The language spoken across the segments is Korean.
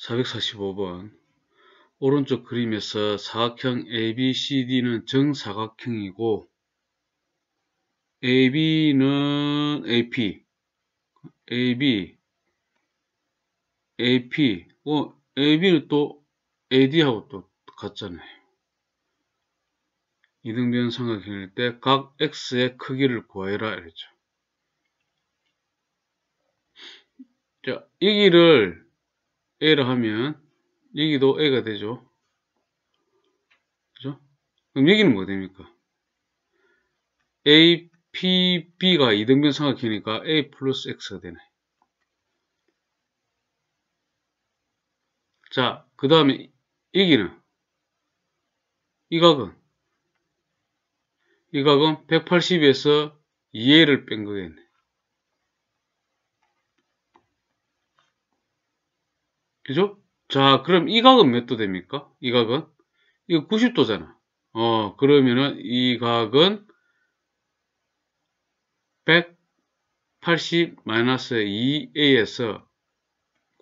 445번 오른쪽 그림에서 사각형 ABCD는 정사각형이고 AB는 AP, AB, AP, 어, AB는 또 AD하고 또 같잖아요. 이등변 삼각형일 때 각 X의 크기를 구해라 이랬죠. 자, 이 길을 a 를 하면 여기도 A가 되죠. 그죠? 그럼 여기는 뭐가 됩니까? A, P, B가 이등변 삼각형이니까 A 플러스 X가 되네. 자, 그 다음에 여기는 이 각은 이 각은 180에서 2A를 뺀 거겠네. 그죠? 자, 그럼 이 각은 몇 도 됩니까? 이 각은? 이거 90도잖아. 어, 그러면은 이 각은 180-2a에서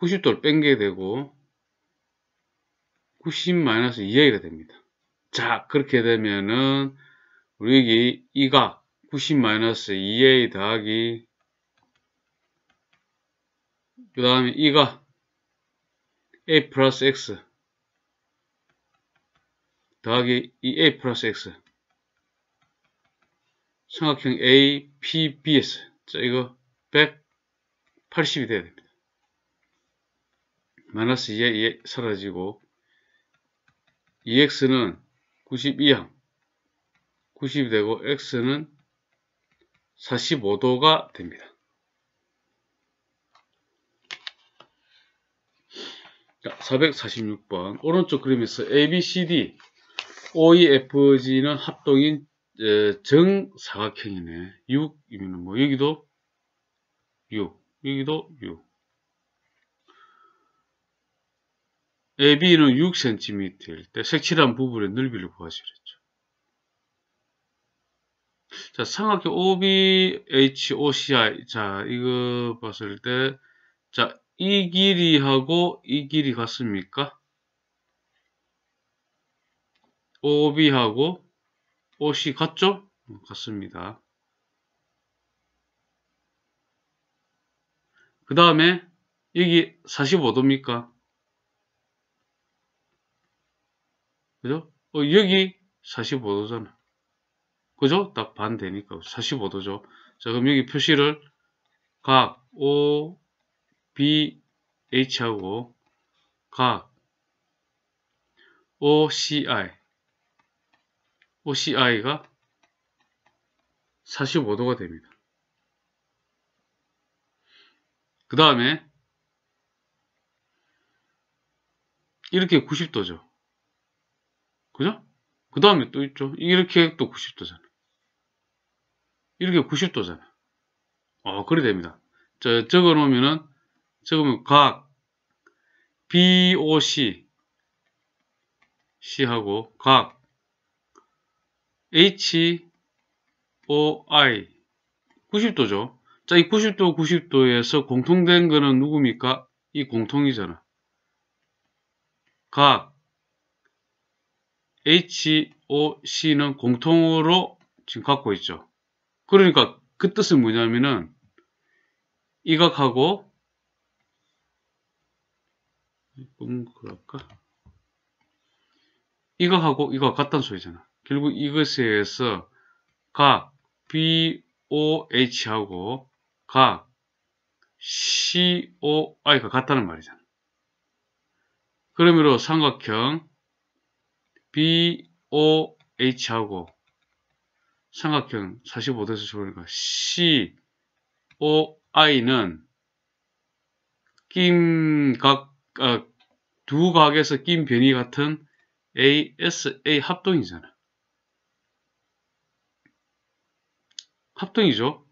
90도를 뺀 게 되고 90-2a가 됩니다. 자, 그렇게 되면은 우리에게 이가 90-2a 더하기 그 다음에 이가 a 플러스 x 더하기 이 a 플러스 x 삼각형 a, p, bs 자 이거 180이 돼야 됩니다. 마이너스 2에 2 사라지고 2x는 9 2형 90이 되고 x는 45도가 됩니다. 자, 446번 오른쪽 그림에서 ABCD OEFG는 합동인 에, 정사각형이네 6이면 뭐 여기도 6 여기도 6 AB는 6cm일 때 색칠한 부분의 넓이를 구하시했죠 자, 삼각형 OBHOCI. 자, 이거 봤을 때, 자, 이 길이하고 이 길이 같습니까? OB하고 OC 같죠? 같습니다. 그 다음에 여기 45도입니까? 그죠? 어, 여기 45도잖아. 그죠? 딱 반대니까 45도죠. 자 그럼 여기 표시를 각 O BH하고 각 OCI OCI가 45도가 됩니다. 그 다음에 이렇게 90도죠. 그죠? 그 다음에 또 있죠. 이렇게 또 90도잖아. 이렇게 90도잖아. 아, 그래 됩니다. 저, 적어 놓으면은 지금 각 BOC C하고 각 HOI 90도죠. 자, 이 90도, 90도에서 공통된 거는 누굽니까? 이 공통이잖아. 각 HOC는 공통으로 지금 갖고 있죠. 그러니까 그 뜻은 뭐냐면은 이 각하고 동그랄까? 뭐 이거하고 이거 같단 소리잖아. 결국 이것에 의해서 각 BOH하고 각 COI가 같다는 말이잖아. 그러므로 삼각형 BOH하고 삼각형 45도에서 저으니까 COI는 낌각 어, 두 각에서 낀 변이 같은 ASA 합동이잖아. 합동이죠.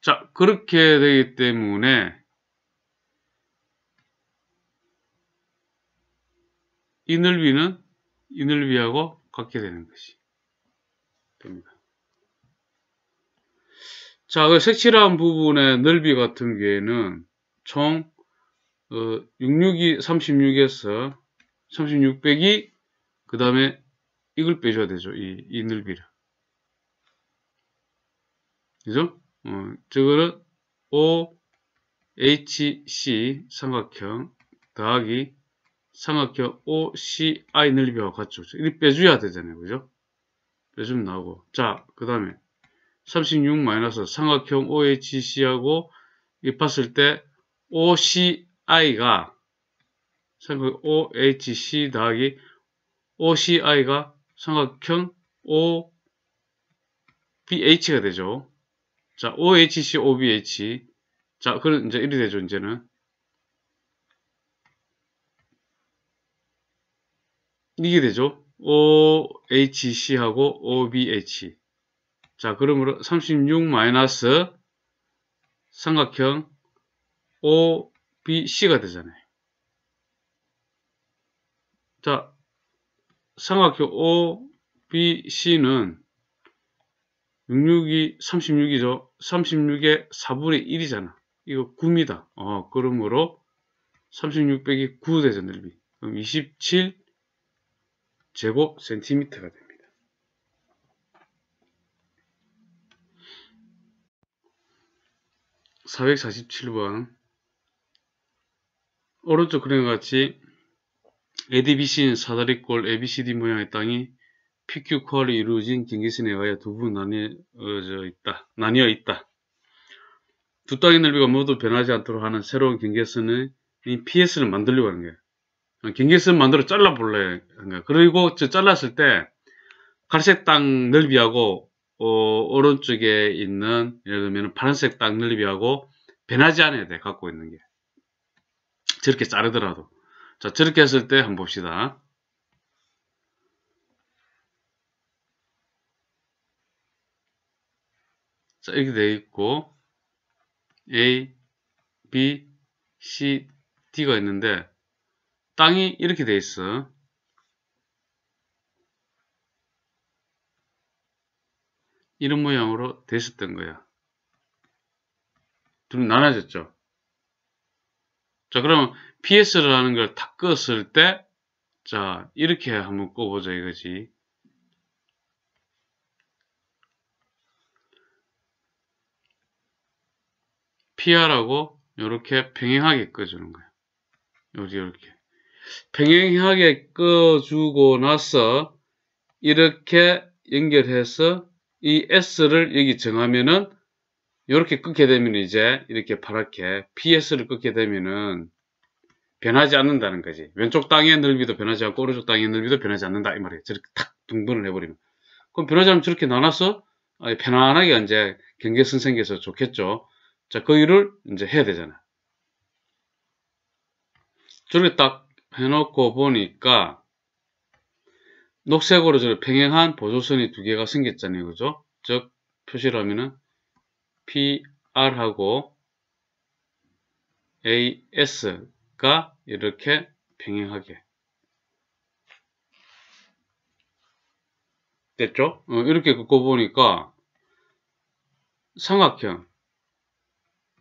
자, 그렇게 되기 때문에 이 넓이는 이 넓이하고 같게 되는 것이 됩니다. 자, 그 색칠한 부분의 넓이 같은 경우에는 총 66이 36에서 36 빼기 그 다음에 이걸 빼줘야 되죠. 이, 이 넓이를. 그죠? 어, 저거는 OHC 삼각형 더하기 삼각형 OCI 넓이와 같죠. 이렇게 빼줘야 되잖아요. 그죠? 빼주면 나오고. 자, 그 다음에 36 마이너스 삼각형 OHC하고 이 봤을 때 o c i가 삼각 OHC 더하기 OCI가 삼각형 OBH가 되죠. 자, OHC, OBH. 자, 그럼 이제 이리 되죠, 이제는. 이게 되죠. OHC하고 OBH. 자, 그러므로 36 마이너스 삼각형 O BC가 되잖아요. 자, 삼각형 OBC는 66이 36이죠. 36의 4분의 1이잖아. 이거 9입니다. 어, 그러므로 36 빼기 9 되죠, 넓이. 그럼 27 제곱 센티미터가 됩니다. 4 4 7번 오른쪽 그림과 같이 a d b c 인 사다리꼴 ABCD 모양의 땅이 PQ 코이 이루어진 경계선에 의하여 두 부분 나뉘어져 있다. 나뉘어 있다. 두 땅의 넓이가 모두 변하지 않도록 하는 새로운 경계선의 PS를 만들려고 하는 거예요. 경계선 만들어 잘라볼래 하는 거예요. 그리고 저 잘랐을 때 갈색 땅 넓이하고 어, 오른쪽에 있는 예를 들면 파란색 땅 넓이하고 변하지 않아야 돼 갖고 있는 게. 저렇게 자르더라도. 자, 저렇게 했을 때 한번 봅시다. 자, 이렇게 되어 있고, A, B, C, D가 있는데, 땅이 이렇게 되어 있어. 이런 모양으로 됐었던 거야. 둘이 나눠졌죠. 자, 그럼 ps라는 걸 다 껐을 때, 자, 이렇게 한번 꺼보자 이거지. PR하고 이렇게 평행하게 꺼주는 거야. 여기 이렇게. 평행하게 꺼주고 나서 이렇게 연결해서 이 S를 여기 정하면은 이렇게 끊게 되면 이제 이렇게 파랗게 PS를 끊게 되면은 변하지 않는다는 거지. 왼쪽 땅의 넓이도 변하지 않고 오른쪽 땅의 넓이도 변하지 않는다 이 말이에요. 저렇게 탁 등분을 해버리면 그럼 변하지 않으면 저렇게 나눠서 아, 편안하게 이제 경계선 생겨서 좋겠죠. 자, 그 일을 이제 해야 되잖아. 저렇게 딱 해놓고 보니까 녹색으로 저렇 평행한 보조선이 두 개가 생겼잖아요. 그죠? 즉, 표시를 하면은 PR하고 AS가 이렇게 병행하게 됐죠? 어, 이렇게 긋고보니까 삼각형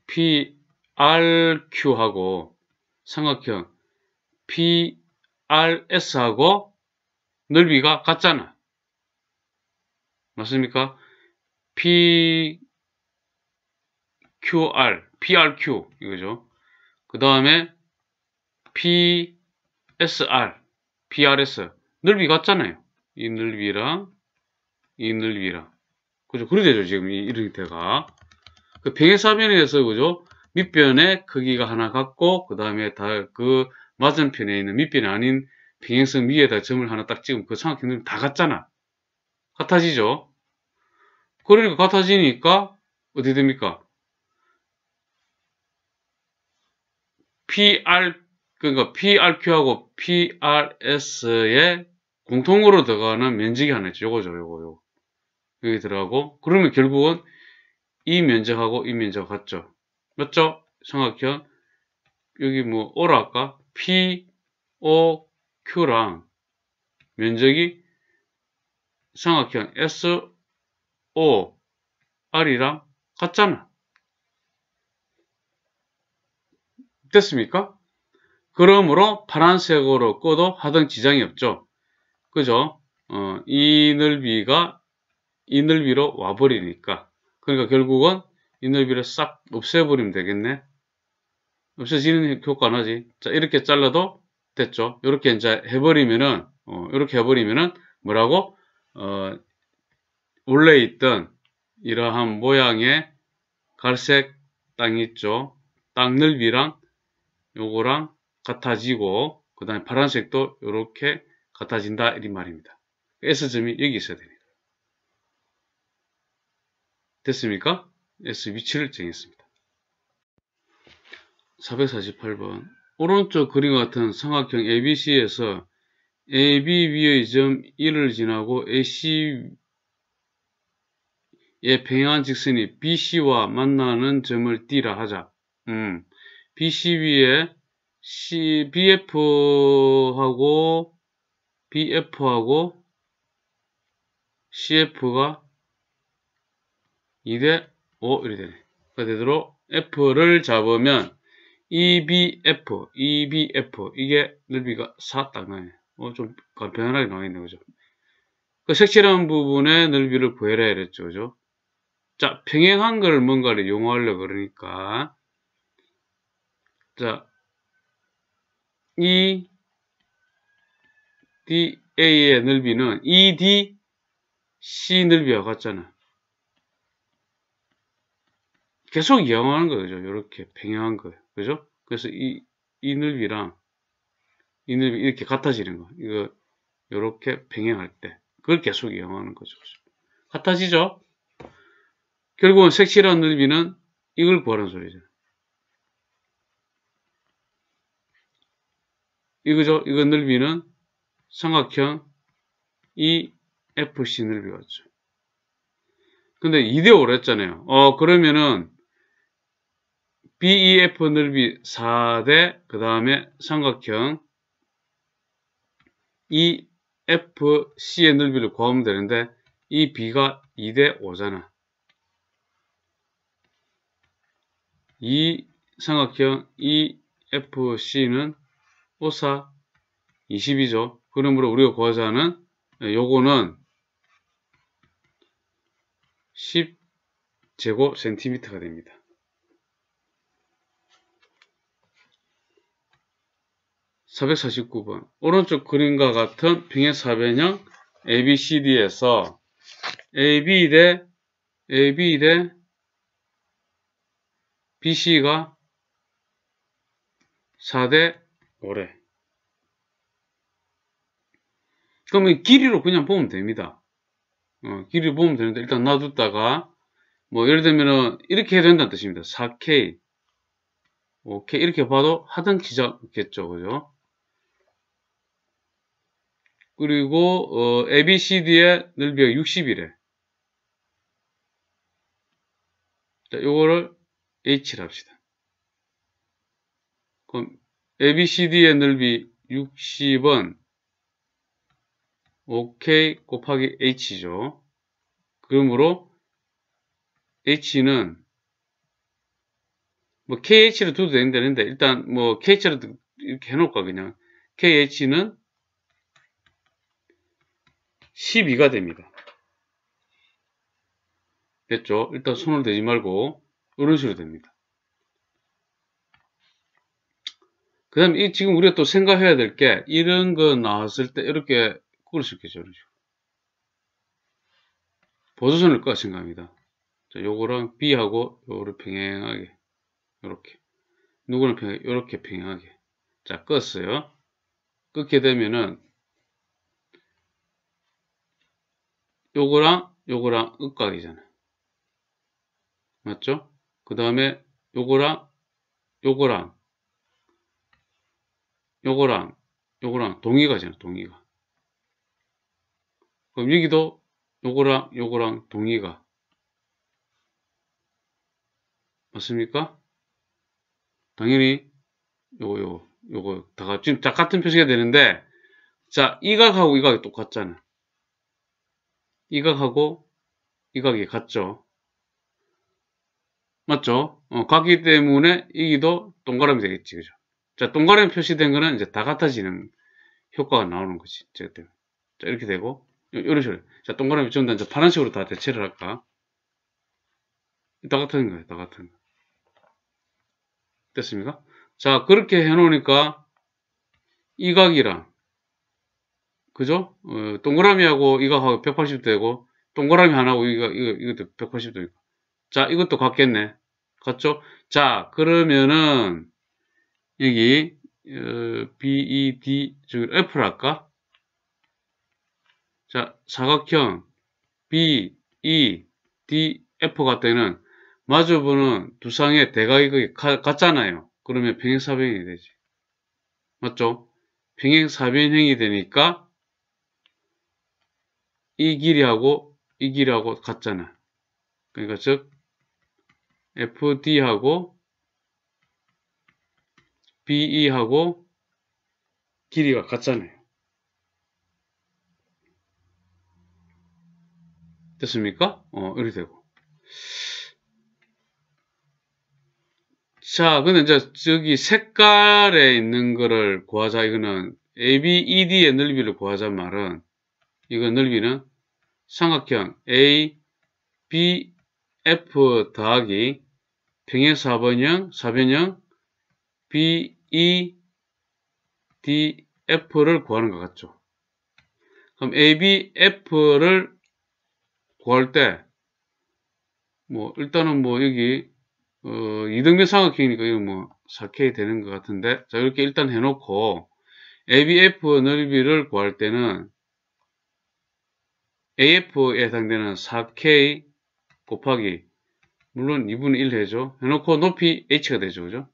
PRQ하고 삼각형 PRS하고 넓이가 같잖아. 맞습니까? P QR, PRQ 이거죠. 그 다음에 PSR, PRS 넓이 같잖아요. 이 넓이랑 이 넓이랑 그죠? 그러죠 지금 이 이런 형태가 그 평행사변에서 그죠? 밑변의 크기가 하나 같고 그 다음에 다 그 맞은편에 있는 밑변이 아닌 평행성 위에다 점을 하나 딱 찍으면 그 삼각형들이 다 같잖아. 같아지죠? 그러니까 같아지니까 어디 됩니까? PR 그니까 PRQ하고 PRS의 공통으로 들어가는 면적이 하나 있죠. 요거죠, 요거, 요거. 여기 들어가고, 그러면 결국은 이 면적하고 이 면적 같죠. 맞죠? 삼각형. 여기 뭐, 오라 할까? P, O, Q랑 면적이 삼각형 S, O, R이랑 같잖아. 됐습니까? 그러므로 파란색으로 꺼도 하등 지장이 없죠. 그죠? 어, 이 넓이가 이 넓이로 와버리니까. 그러니까 결국은 이 넓이를 싹 없애버리면 되겠네. 없어지는 효과는 하지. 자, 이렇게 잘라도 됐죠. 이렇게 이제 해버리면은, 어, 이렇게 해버리면은 뭐라고? 어, 원래 있던 이러한 모양의 갈색 땅 있죠. 땅 넓이랑 요거랑 같아지고 그 다음에 파란색도 이렇게 같아진다 이 말입니다. S점이 여기 있어야 됩니다 됐습니까? S 위치를 정했습니다. 448번 오른쪽 그림 같은 삼각형 ABC에서 AB 위의 점 1을 지나고 AC의 평행한 직선이 BC와 만나는 점을 D라 하자. 음. BCB에 C, BF하고 BF하고 CF가 2대 5 이렇게 되네. 가 그러니까 되도록 F를 잡으면 EBF, EBF 이게 넓이가 4 딱 나네. 어, 좀 간편하게 나와 있는 거죠. 그 색칠한 부분에 넓이를 구해라 이랬죠. 그죠? 자, 평행한 걸 뭔가를 용어하려 그러니까 자, 이 e D, A의 넓이는 E, D, C 넓이와 같잖아. 계속 이용하는 거죠. 이렇게 평행한 거예요. 그죠? 그래서 이, 이 넓이랑 이 넓이 이렇게 같아지는 거. 이거 이렇게 평행할 때 그걸 계속 이용하는 거죠. 같아지죠? 결국은 색칠한 넓이는 이걸 구하는 소리죠. 이거죠. 이거 넓이는 삼각형 EFC 넓이였죠. 근데 2대5로 했잖아요. 어, 그러면은 BEF 넓이 4대, 그 다음에 삼각형 EFC의 넓이를 구하면 되는데 이 B가 2대5잖아. 이 삼각형 EFC는 플러스 22죠. 그러므로 우리가 구하자 는 요거는 10제곱 센티미터가 됩니다. 4 4 9번 오른쪽 그림과 같은 빙의 사변형 ABCD에서 AB 대 AB 대 BC가 4대 오래 그러면 길이로 그냥 보면 됩니다. 어, 길이 보면 되는데 일단 놔뒀다가 뭐 예를 들면은 이렇게 해야 된다는 뜻입니다. 4K, 5K 이렇게 봐도 하단 기자겠죠, 그죠? 그리고 어, ABCD의 넓이가 60이래. 자, 요거를 H를 합시다. 그럼 ABCD의 넓이 60은 OK 곱하기 H죠. 그러므로 H는 뭐 KH를 두도 되는데 일단 뭐 KH를 이렇게 해놓을까 그냥 KH는 12가 됩니다. 됐죠? 일단 손을 대지 말고 이런 식으로 됩니다. 그 다음에 이 지금 우리가 또 생각해야 될 게 이런 거 나왔을 때 이렇게 꿀수 있겠죠. 이런 식으로. 보조선을 꺼 생각합니다. 자, 요거랑 B하고 요거를 평행하게 요렇게 누구는 평행, 요렇게 평행하게 자 껐어요. 끄게 되면은 요거랑 요거랑 윽각이잖아요. 맞죠? 그 다음에 요거랑 요거랑 요거랑 요거랑 동의가잖아 동의가 그럼 여기도 요거랑 요거랑 동의가 맞습니까? 당연히 요거 요거 요거 다 같, 지금 다 같은 표시가 되는데 자 이각하고 이각이 똑같잖아 이각하고 이각이 같죠 맞죠? 어, 같기 때문에 이기도 동그라미 되겠지 그죠? 자, 동그라미 표시된 거는 이제 다 같아지는 효과가 나오는 거지. 제 자, 이렇게 되고, 요, 이런 식으로. 자, 동그라미 전부 다 파란색으로 다 대체를 할까? 다 같은 거예요, 다 같은 거. 됐습니까? 자, 그렇게 해놓으니까 이 각이랑, 그죠? 어, 동그라미하고 이 각하고 1 8 0도되고 동그라미 하나하고 이각 이거, 이것도 180도이고. 자, 이것도 같겠네. 같죠? 자, 그러면은, 여기 어, BED 저기 F로 할까? 자 사각형 BEDF 같때는 마주보는 두상의 대각이 같잖아요. 그러면 평행사변이 되지. 맞죠? 평행사변형이 되니까 이 길이하고 이 길이하고 같잖아. 그러니까 즉 FD하고 BE하고 길이가 같잖아요. 됐습니까? 어, 이렇게 되고. 자, 근데 이제 저기 색깔에 있는 거를 구하자. 이거는 ABED의 넓이를 구하자 말은 이거 넓이는 삼각형 A, B, F 더하기 평행 4번형, 4변형 B, E, D, F를 구하는 것 같죠. 그럼 A, B, F를 구할 때, 뭐, 일단은 뭐, 여기, 어, 이등변 삼각형이니까 이거 뭐, 4K 되는 것 같은데, 자, 이렇게 일단 해놓고, A, B, F 넓이를 구할 때는, AF에 해당되는 4K 곱하기, 물론 2분의 1 해죠. 해놓고 높이 H가 되죠. 그죠?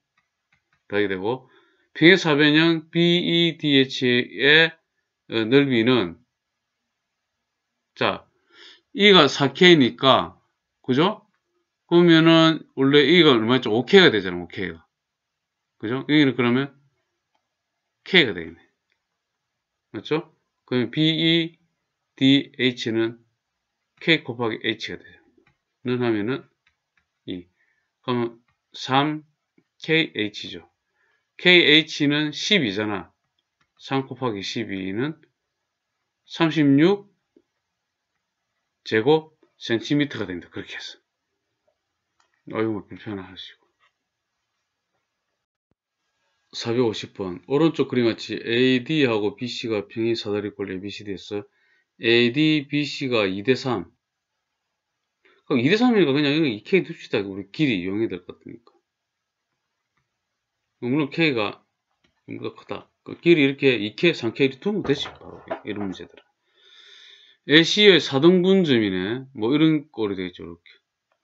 다르게 되고 평의사변형 BEDH의 어, 넓이는 자 이가 4K니까 그죠? 그러면은 원래 이가 얼마였죠? 5K가 되잖아 요 5K가 그죠? 여기는 그러면 K가 되겠네 맞죠? 그러면 BEDH는 K 곱하기 H가 돼요 는 하면은 2 e. 그러면 3KH죠 KH는 12잖아. 3 곱하기 12는 36 제곱 센티미터가 된다 그렇게 해서. 어이구 뭐 불편하시고 450번 오른쪽 그림같이 AD하고 BC가 평이 사다리꼴 ABCD에서 AD, BC가 2대3 그럼 2대3이니까 그냥 이거 2K 둡시다. 우리 길이 이용해야 될것 같으니까 물론 K가 좀더 크다. 그 길이 이렇게 2K, 3K 이 두면 되지. 바로 이런 문제들. LC의 4등분점이네. 뭐 이런 꼴이 되겠죠. 이렇게.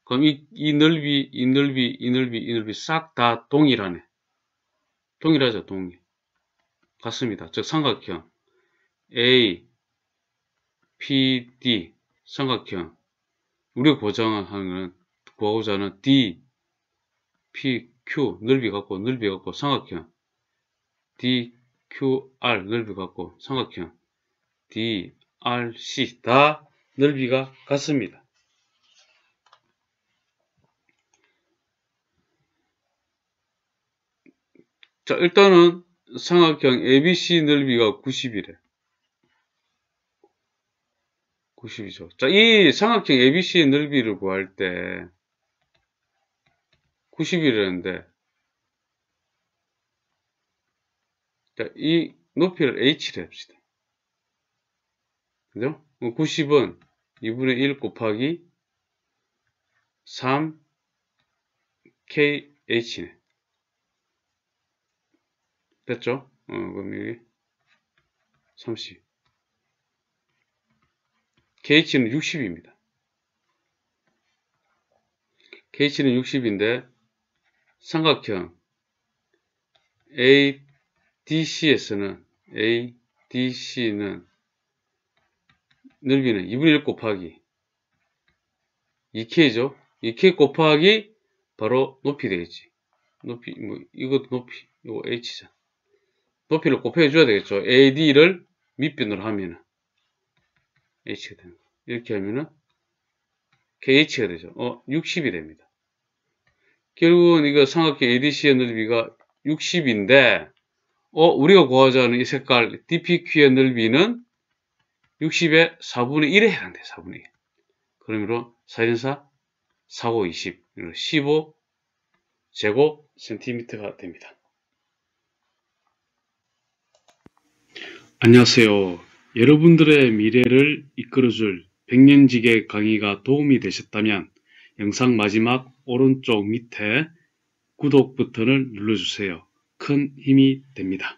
그럼 이, 이 넓이, 이 넓이, 이 넓이, 이 넓이 싹 다 동일하네. 동일하죠. 동일. 같습니다. 즉 삼각형 A, P, D 삼각형 우리가 보장하는 구하고자 하는 D, P, Q 넓이 갖고 넓이 갖고 삼각형 DQR 넓이 갖고 삼각형 DRC 다 넓이가 같습니다. 자 일단은 삼각형 ABC 넓이가 90이래. 90이죠. 자, 이 삼각형 ABC 넓이를 구할 때 90이라는데 이 높이를 h를 합시다. 그죠? 90은 2분의 1 곱하기 3 kh네. 됐죠? 어, 그럼 이게 30. kh는 60입니다. kh는 60인데 삼각형 ADC에서는 ADC는 넓이는 2분의 1 곱하기 2K죠. 2K 곱하기 바로 높이 되겠지. 높이 뭐 이것도 높이 이거 H자. 높이를 곱해 줘야 되겠죠. AD를 밑변으로 하면은 H가 되는 거. 이렇게 하면은 KH가 되죠. 어, 60이 됩니다. 결국은 이거 삼각형 ADC의 넓이가 60인데 어, 우리가 구하자 하는 이 색깔 DPQ의 넓이는 60의 4분의 1에 해당돼 4분의 1 그러므로 4인사 4고 20 15 제곱 센티미터가 됩니다 안녕하세요 여러분들의 미래를 이끌어줄 백년지계 강의가 도움이 되셨다면 영상 마지막 오른쪽 밑에 구독 버튼을 눌러주세요. 큰 힘이 됩니다.